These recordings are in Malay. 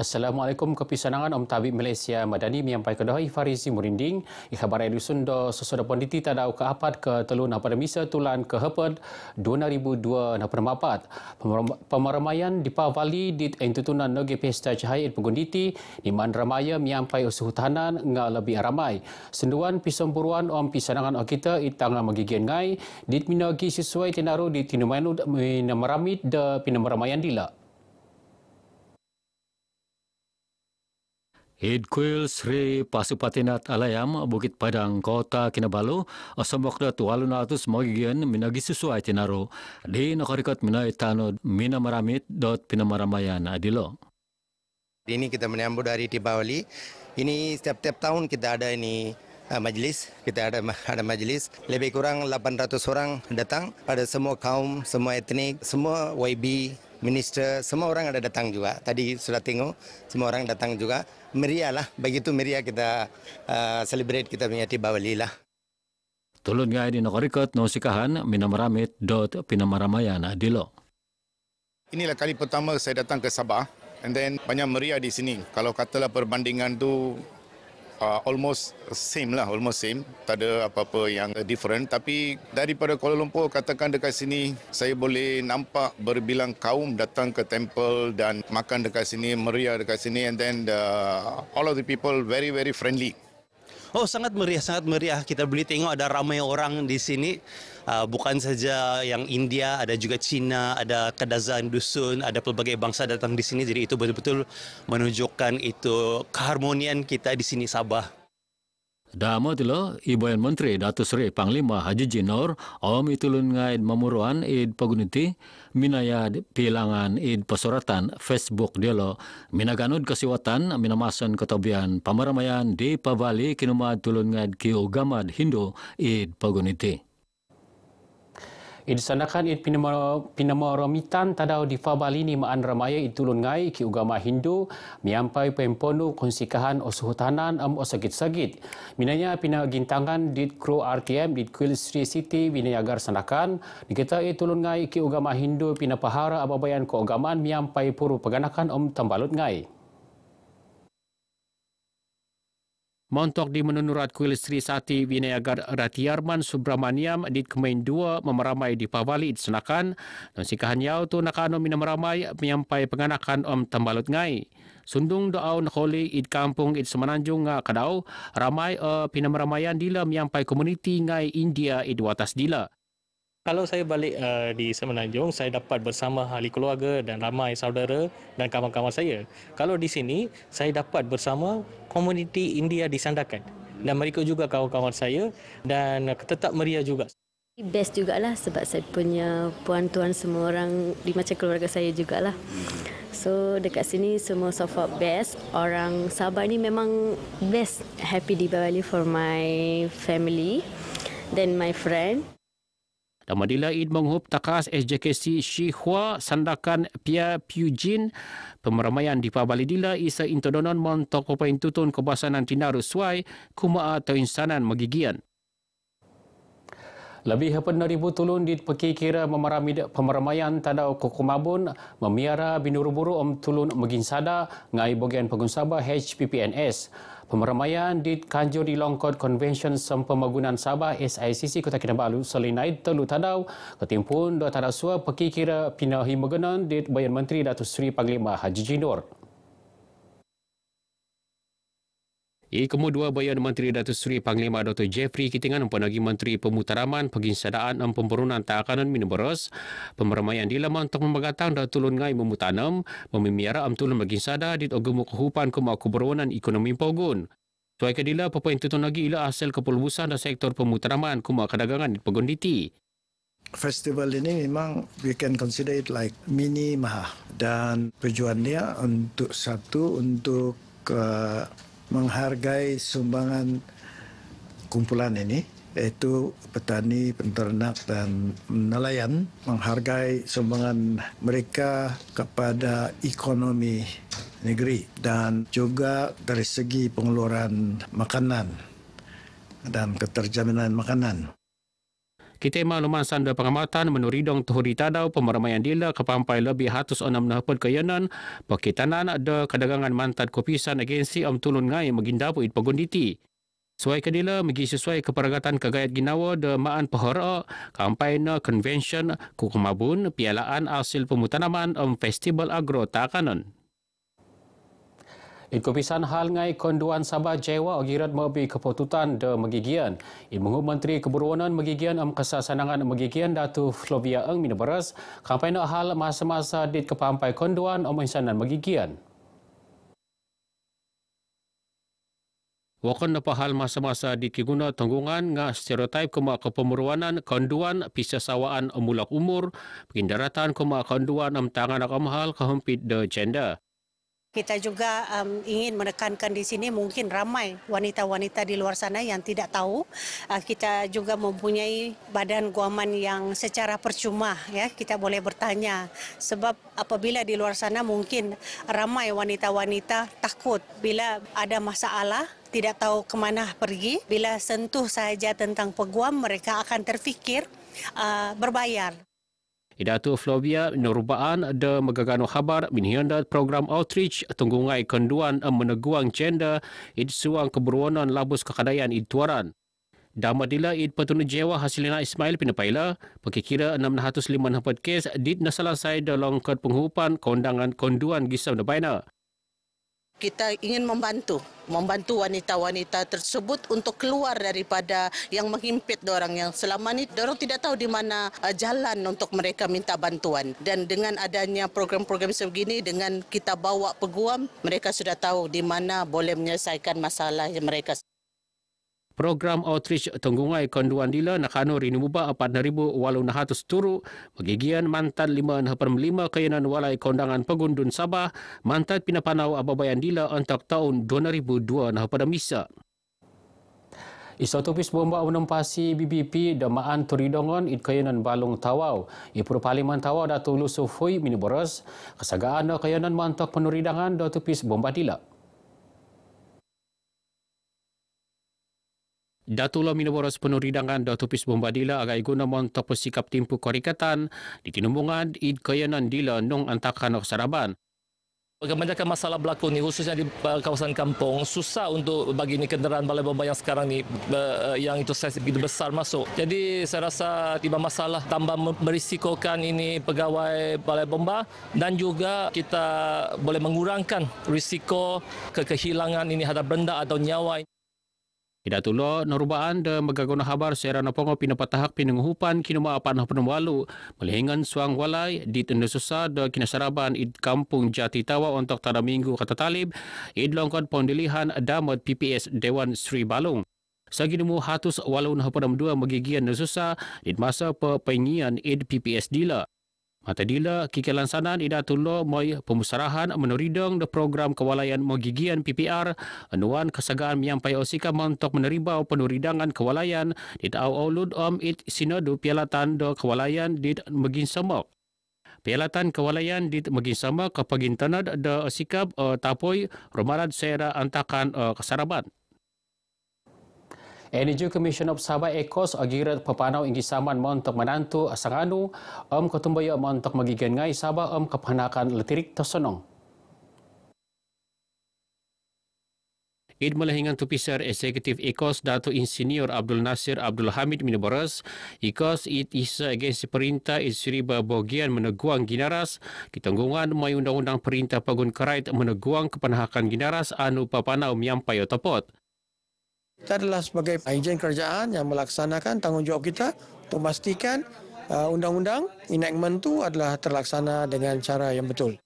Assalamualaikum ke pisanangan Om Tabib Malaysia Madani menyampai ke Dohai Farizi Murinding. Ikhabar Edu Sundo sesudah pondi tadau ke apat ke telu na pada misa tulan ke hepet 2002 na permapat. Pemeramaian di Pavali di entutunan Nogi Pesta Cahaya di Pengunditi di Mandramaya menyampai usuh hutanan nga lebih ramai. Senduan pisamburuan Om pisanangan o kita di tangan magigian ngai di minogi sesuai tenaru di tinumainu minamaramid de pinamaramayan dilak. Hidkuil Sri Pasupatinat Alayam, Bukit Padang, Kota Kinabalu, Asamok dat walun atus magigyan minagi susuay tinaro, di nakarikat minay tanod minamaramit dot pinamaramayan adilo. Ini kita menyambut dari Tibawali, ini setiap-tiap tahun kita ada ini uh, majlis kita ada ada majlis lebih kurang 800 orang datang pada semua kaum semua etnik semua YB minister, semua orang ada datang juga. Tadi sudah tengok, semua orang datang juga. Meriah lah, begitu meriah kita uh, celebrate kita punya Tibawali lah. Tulun nga din ako rikot no sikahan minamaramit dot pinamaramayan dilo. Inilah kali pertama saya datang ke Sabah and then banyak meriah di sini. Kalau katalah perbandingan tu uh, almost same lah, almost same. Tak ada apa-apa yang uh, different. Tapi daripada Kuala Lumpur, katakan dekat sini, saya boleh nampak berbilang kaum datang ke temple dan makan dekat sini, meriah dekat sini and then the, all of the people very, very friendly. Oh sangat meriah, sangat meriah. Kita boleh tengok ada ramai orang di sini. Uh, bukan saja yang India, ada juga Cina, ada Kedazan, Dusun, ada pelbagai bangsa datang di sini. Jadi itu betul-betul menunjukkan itu keharmonian kita di sini Sabah. Dah tila, Ibu Ibuan Menteri Datuk Seri Panglima Haji Jinor, awam itu Ngaid Memuruan Id Paguniti, Minaya Pilangan Id Pesoratan Facebook dia lo, Dilo, Minaganud Kesiwatan, Minamasan Ketobian Pameramayan di pabali, kini Tulun Ngaid kiu Gamad Hindu Id Paguniti. I disandakan i pinama romitan tadau di Fabal ini ma'an ramaya i tulun ngai ki ugama Hindu miampai pemponu konsikahan osuhutanan am osagit sagit. Minanya pina gintangan di kru RTM di Kuil Street City minanya agar sandakan dikita i tulun ngai ki ugama Hindu pina pahara ababayan ko miampai puru peganakan om tambalut ngai. Montok di menunurat kuil Sri Sati Vinayagar Ratiarman Subramaniam di Kemain 2 memeramai di Pawali di Senakan. Dan si kahanyau itu nak anu minum ramai menyampai penganakan om tembalut ngai. Sundung doau nakholi id kampung id semenanjung ngak kadau ramai uh, e pinam ramaian dila menyampai komuniti ngai India id watas dila. Kalau saya balik uh, di Semenanjung, saya dapat bersama ahli keluarga dan ramai saudara dan kawan-kawan saya. Kalau di sini, saya dapat bersama komuniti India di Sandakan dan mereka juga kawan-kawan saya dan tetap meriah juga. Best juga lah sebab saya punya puan-tuan semua orang di macam keluarga saya juga lah. So dekat sini semua support best. Orang Sabah ni memang best. Happy di Diwali for my family then my friend dan madila id menghub takas SJKC Shihua sandakan Pia Pujin pemeramaian di Pabali Dila isa intodonon montok pintutun kebasanan tinaru suai kuma atau insanan magigian. Lebih pun 2,000 tulun di memerami pemeramaian tanda kuku mabun memiara binuru-buru om tulun megin sada ngai bagian pengun Sabah HPPNS. Pemeramaian di kanjur di Longkot Convention Sempemagunan Sabah SICC Kota Kinabalu selinai telu tadau ketimpun dua tadau sua perkira pinahi megenan di Bayan Menteri Datuk Seri Panglima Haji Jinur. Ia Kemudua bayar Menteri Datuk Seri Panglima Dr. Jeffrey Kitingan Puan Lagi Menteri Pemutaraman Penginsadaan dan Pemperunan Takanan Minumberos Pemeramaian di Laman Tok Membagatang Dr. Tulun Ngai Memutanam Memimiara Am Tulun Maginsada Dit Ogemu Kehupan Kuma Kuberwanan Ekonomi Pogun Tuai Kedila Pepain Tutun Lagi ialah Hasil kepelbusan dan Sektor Pemutaraman Kuma Kedagangan Dit Pogunditi Festival ini memang we can consider it like mini maha dan tujuannya untuk satu untuk uh, menghargai sumbangan kumpulan ini iaitu petani, penternak dan nelayan menghargai sumbangan mereka kepada ekonomi negeri dan juga dari segi pengeluaran makanan dan keterjaminan makanan. Kita ima luman sanda pengamatan menuridong tuhuri tadau pemeramaian dila ke pampai lebih hatus onam nahapun keyanan perkitanan ada kedagangan mantan kopisan agensi om tulun ngai megindapu it pagunditi. Sesuai kedila, mengi sesuai keperagatan kegayat ginawa de maan pehara na convention kukumabun pialaan hasil pemutanaman om festival agro takanan. Iko pisan hal ngai konduan Sabah jawa ogirat mabi keputusan de megigian. Ibu Menteri Keburuanan megigian am kesasanangan megigian Datu flavia Eng Minabaras kampai nak hal masa-masa dit kepampai konduan am insanan megigian. Wakon na hal masa-masa di kiguna tanggungan nga stereotip kuma kepemuruanan kanduan pisasawaan mulak umur, pindaratan kuma kanduan am tangan akam hal kahumpit de gender. Kita juga um, ingin menekankan di sini mungkin ramai wanita-wanita di luar sana yang tidak tahu. Uh, kita juga mempunyai badan guaman yang secara percuma ya kita boleh bertanya sebab apabila di luar sana mungkin ramai wanita-wanita takut bila ada masalah tidak tahu kemana pergi. Bila sentuh saja tentang peguam mereka akan terfikir uh, berbayar. Idatu Flavia Nurbaan de Megagano Khabar Minhianda Program Outreach Tunggungai Kenduan Meneguang Gender Id Suang Keberwanan Labus Kekadayan Id Tuaran. Damadila Id Petunuh Jewa Hasilina Ismail Pinapaila Pekikira 605 kes Did Nasalasai Dalam Ket Penghubungan Kondangan Konduan Gisam Nebaina kita ingin membantu membantu wanita-wanita tersebut untuk keluar daripada yang menghimpit orang yang selama ini orang tidak tahu di mana uh, jalan untuk mereka minta bantuan dan dengan adanya program-program sebegini dengan kita bawa peguam mereka sudah tahu di mana boleh menyelesaikan masalah yang mereka Program outreach Tunggungai Konduan Dila na kanu rini muba 4,800 turu magigian mantan Lima Perlima kainan walai kondangan pegundun Sabah mantan pinapanau ababayan dila antak tahun 2002 na pada misa. Isotopis bomba menempasi BBP damaan turidongon it kayanan Balung tawau. Ipur paliman tawau datu lusufui miniboros. Kesagaan da kayanan Mantak penuridangan datu pis bomba Dila Datulah Minoboro penuh ridangan Datuk Pis Bombadila agai guna montok sikap timpu korikatan di tinumbungan id kayanan dila nong antakan of Saraban. Kebanyakan masalah berlaku ni khususnya di eh, kawasan kampung susah untuk bagi ni kenderaan balai bomba yang sekarang ni eh, yang itu saiz begitu besar masuk. Jadi saya rasa tiba masalah tambah merisikokan ini pegawai balai bomba dan juga kita boleh mengurangkan risiko kekehilangan ini hadap benda atau nyawa. Ini. Hidatullah narubaan de megaguna habar seran apongo pinapatahak pinunguhupan kinuma apan hapunum walu. Melihingan suang walai di tenda susah de kinasaraban id kampung jati tawa untuk tanda minggu kata talib id longkot pondilihan damat PPS Dewan Sri Balung. Saginumu hatus walau nahapunum dua megigian nesusah id masa pe pengian id PPS dila. Mata ha, dila kikil lansanan ida tulo moy pemusarahan menuridong de program kewalayan mogigian PPR anuan kesegaan miampai osika mentok menerima penuridangan kewalayan di tau olud om it sinodu pialatan do kewalayan di megin semok. Pialatan kewalayan di megin semok kepegin tanad de osikap uh, eh, tapoy romarad sera antakan uh, eh, kesarabat. Energy Commission of Sabah Ecos agirat pepanau inggi saman montok menantu sanganu om ketumbaya montok magigan ngai Sabah om kepanakan letirik tersenong. hingga tu pisar eksekutif ECOS datu Insinyur Abdul Nasir Abdul Hamid Minabaras ECOS it is agensi perintah is riba bogian meneguang ginaras kitanggungan mai undang-undang perintah pagun kerait meneguang kepanahakan ginaras anu papanau miampai otopot. Kita adalah sebagai ejen kerajaan yang melaksanakan tanggungjawab kita untuk memastikan uh, undang-undang enactment itu adalah terlaksana dengan cara yang betul.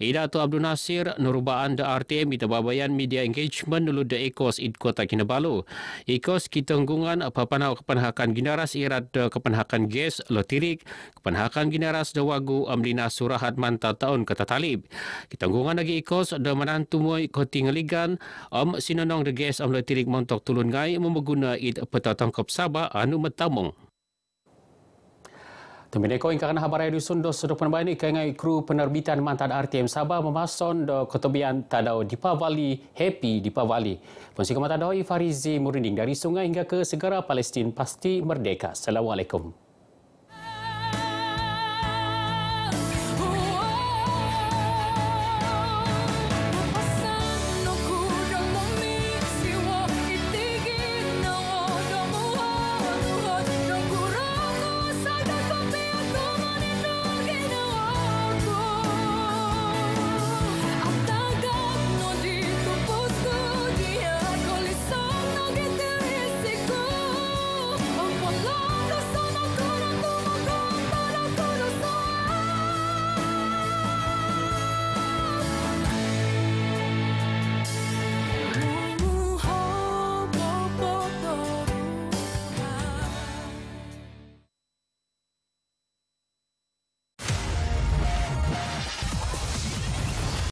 Ida tu Abdul Nasir nurubaan da RTM ita babayan media engagement dulu da Ecos id Kota Kinabalu. Ecos kita apa panau kepenhakan ginaras irat da kepenhakan gas lotirik, kepenhakan ginaras da wagu amlina surahat manta tahun kata talib. Kita hunggungan lagi Ecos da menantu moi koti ngeligan am sinonong da gas am lotirik montok tulun ngai memeguna id peta tangkap sabah anu metamung. Temen ekor ingkaran habar air dusun dos sudah penambah ini kengai kru penerbitan mantan RTM Sabah memasun do ketubian tadau Dipavali Happy Dipavali. Fonsi kematan doi Farizi Murinding dari sungai hingga ke segera Palestin pasti merdeka. Assalamualaikum.